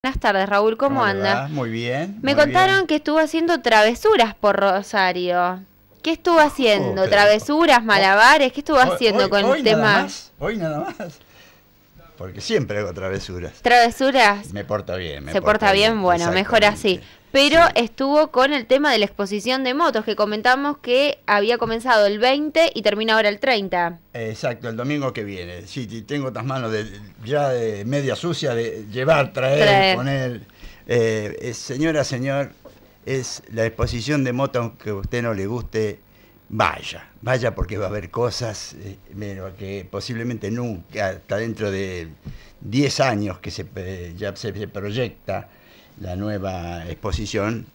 Buenas tardes, Raúl, ¿cómo, anda andas? Muy bien. Me contaron que estuvo haciendo travesuras por Rosario. ¿Qué estuvo haciendo? ¿Travesuras, oh, malabares? ¿Qué estuvo haciendo con el tema? más, hoy nada más. Porque siempre hago travesuras. ¿Travesuras? Me porta bien. Me Se porta bien, bueno, mejor así. Pero estuvo con el tema de la exposición de motos, que comentamos que había comenzado el 20 y termina ahora el 30. Exacto, el domingo que viene. Sí, tengo otras manos ya de media sucia de llevar, traer, poner. Eh, eh, señora, señor, es la exposición de motos que a usted no le guste, Vaya, vaya porque va a haber cosas eh, que posiblemente nunca, hasta dentro de 10 años que se, eh, ya se, proyecta la nueva exposición,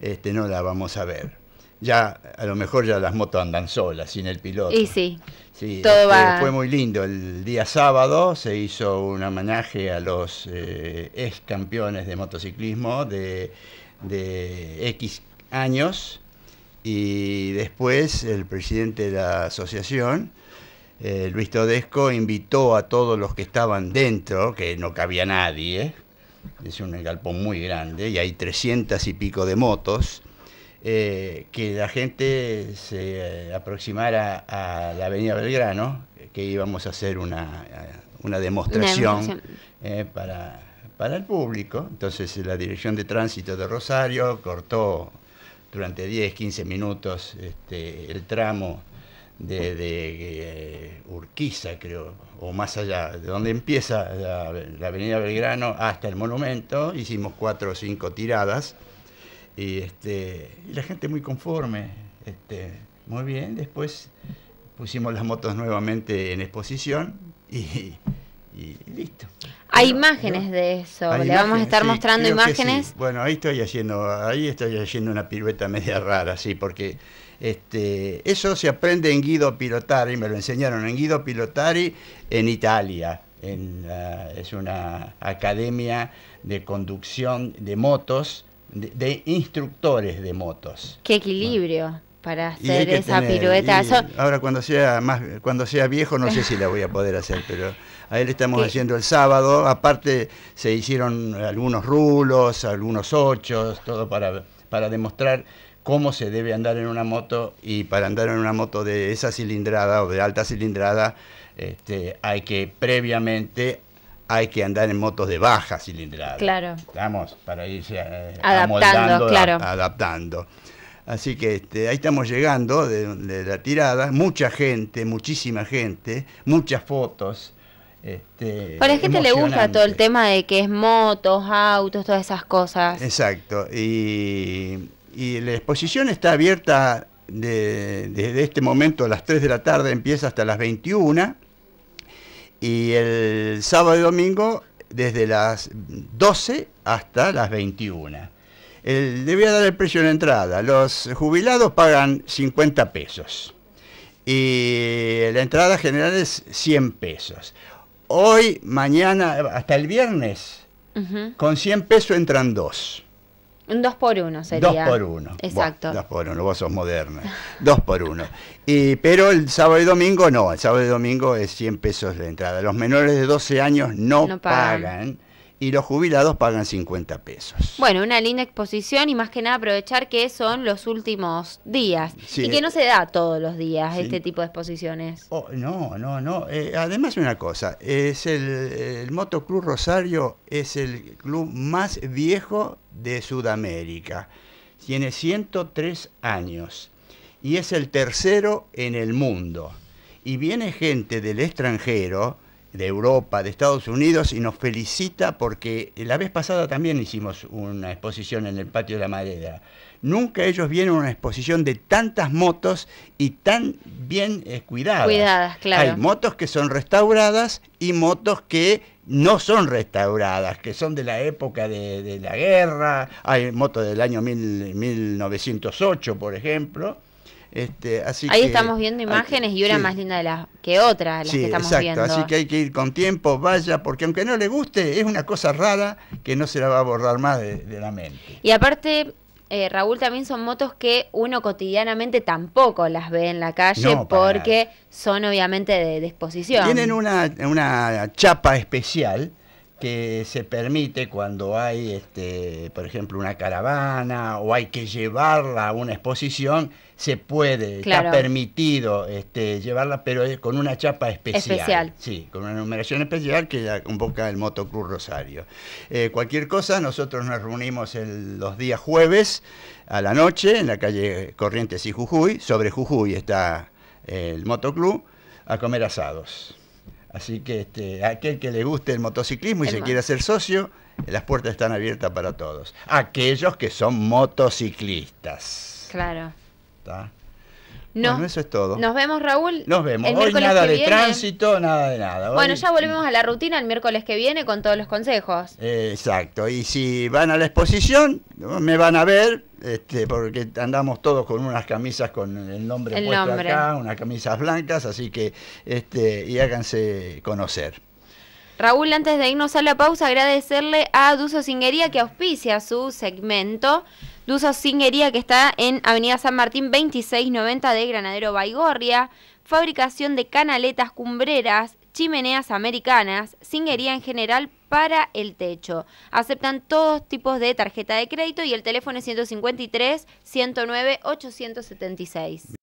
este, no la vamos a ver. Ya, a lo mejor ya las motos andan solas, sin el piloto. sí, sí todo Fue muy lindo. El día sábado se hizo un homenaje a los eh, ex campeones de motociclismo de, de X años y después el presidente de la asociación, eh, Luis Todesco, invitó a todos los que estaban dentro, que no cabía nadie, es un galpón muy grande y hay 300 y pico de motos, eh, que la gente se aproximara a la Avenida Belgrano, que íbamos a hacer una, eh, demostración, para, para el público. Entonces la Dirección de Tránsito de Rosario cortó durante 10, 15 minutos este, el tramo de, eh, Urquiza, creo, o más allá, de donde empieza la, Avenida Belgrano hasta el monumento, hicimos cuatro o cinco tiradas y, este, la gente muy conforme, este, muy bien, después pusimos las motos nuevamente en exposición y listo. Hay imágenes de eso, le vamos a estar mostrando imágenes. Bueno, ahí estoy haciendo, ahí estoy haciendo una pirueta media rara, sí, porque este, eso se aprende en Guido Pilotari, me lo enseñaron en Guido Pilotari en Italia. En es una academia de conducción de motos, de, instructores de motos. ¡Qué equilibrio! para hacer esa pirueta. Ahora cuando sea más, cuando sea viejo no sé si la voy a poder hacer, pero a él estamos haciendo el sábado. Aparte se hicieron algunos rulos, algunos ochos, todo para, para demostrar cómo se debe andar en una moto y para andar en una moto de esa cilindrada o de alta cilindrada este, hay que previamente hay que andar en motos de baja cilindrada. Claro. Vamos, para irse eh, adaptando, claro. adaptando. Así que este, ahí estamos llegando de, la tirada. Mucha gente, muchísima gente, muchas fotos. Este, Para la gente le gusta todo el tema de que es motos, autos, todas esas cosas. Exacto. Y, la exposición está abierta desde este momento a las 3 de la tarde, empieza hasta las 21. Y el sábado y domingo desde las 12 hasta las 21. El, dar el precio de entrada. Los jubilados pagan 50 pesos y la entrada general es 100 pesos. Hoy, mañana, hasta el viernes, con 100 pesos entran dos. Un 2 por uno sería. 2 por 1. Exacto. Dos por uno, vos sos moderna. 2 por 1. Pero el sábado y domingo no, el sábado y domingo es 100 pesos la entrada. Los menores de 12 años no, pagan y los jubilados pagan 50 pesos. Bueno, una linda exposición y más que nada aprovechar que son los últimos días y que no se da todos los días este tipo de exposiciones. Oh, no, no, no. Eh, además una cosa, es el, el Motoclub Rosario es el club más viejo de Sudamérica. Tiene 103 años y es el tercero en el mundo. Y viene gente del extranjero de Europa, de Estados Unidos, y nos felicita porque la vez pasada también hicimos una exposición en el Patio de la Madera. Nunca ellos vieron una exposición de tantas motos y tan bien cuidadas. Cuidadas, claro. Hay motos que son restauradas y motos que no son restauradas, que son de la época de, la guerra. Hay motos del año 1908, por ejemplo este, así Ahí estamos viendo imágenes y una más linda de las que otra, las que estamos exacto. Así que hay que ir con tiempo, vaya, porque aunque no le guste, es una cosa rara que no se la va a borrar más de, la mente. Y aparte, eh, Raúl, también son motos que uno cotidianamente tampoco las ve en la calle porque son obviamente de, disposición, exposición. Tienen una, una chapa especial que se permite cuando hay, este, por ejemplo, una caravana o hay que llevarla a una exposición, se puede, está permitido este, llevarla, pero con una chapa especial. especial. Sí, con una numeración especial que ya convoca el Motoclub Rosario. Eh, cualquier cosa, nosotros nos reunimos los días jueves a la noche en la calle Corrientes y Jujuy, sobre Jujuy está el Motoclub, a comer asados. Así que este, aquel que le guste el motociclismo y se quiera hacer socio, las puertas están abiertas para todos. Aquellos que son motociclistas. Claro. ¿Está? No. eso es todo. Nos vemos, Raúl. Nos vemos. Hoy nada de tránsito, nada de nada. Bueno, ya volvemos a la rutina el miércoles que viene con todos los consejos. exacto. Y si van a la exposición, me van a ver, este, porque andamos todos con unas camisas con el nombre puesto acá, unas camisas blancas, así que este, y háganse conocer. Raúl, antes de irnos a la pausa, agradecerle a Duso Singería que auspicia su segmento. Duso Singería que está en Avenida San Martín 2690 de Granadero Baigorria. Fabricación de canaletas cumbreras, chimeneas americanas, singería en general para el techo. Aceptan todos tipos de tarjeta de crédito y el teléfono es 153 109 876.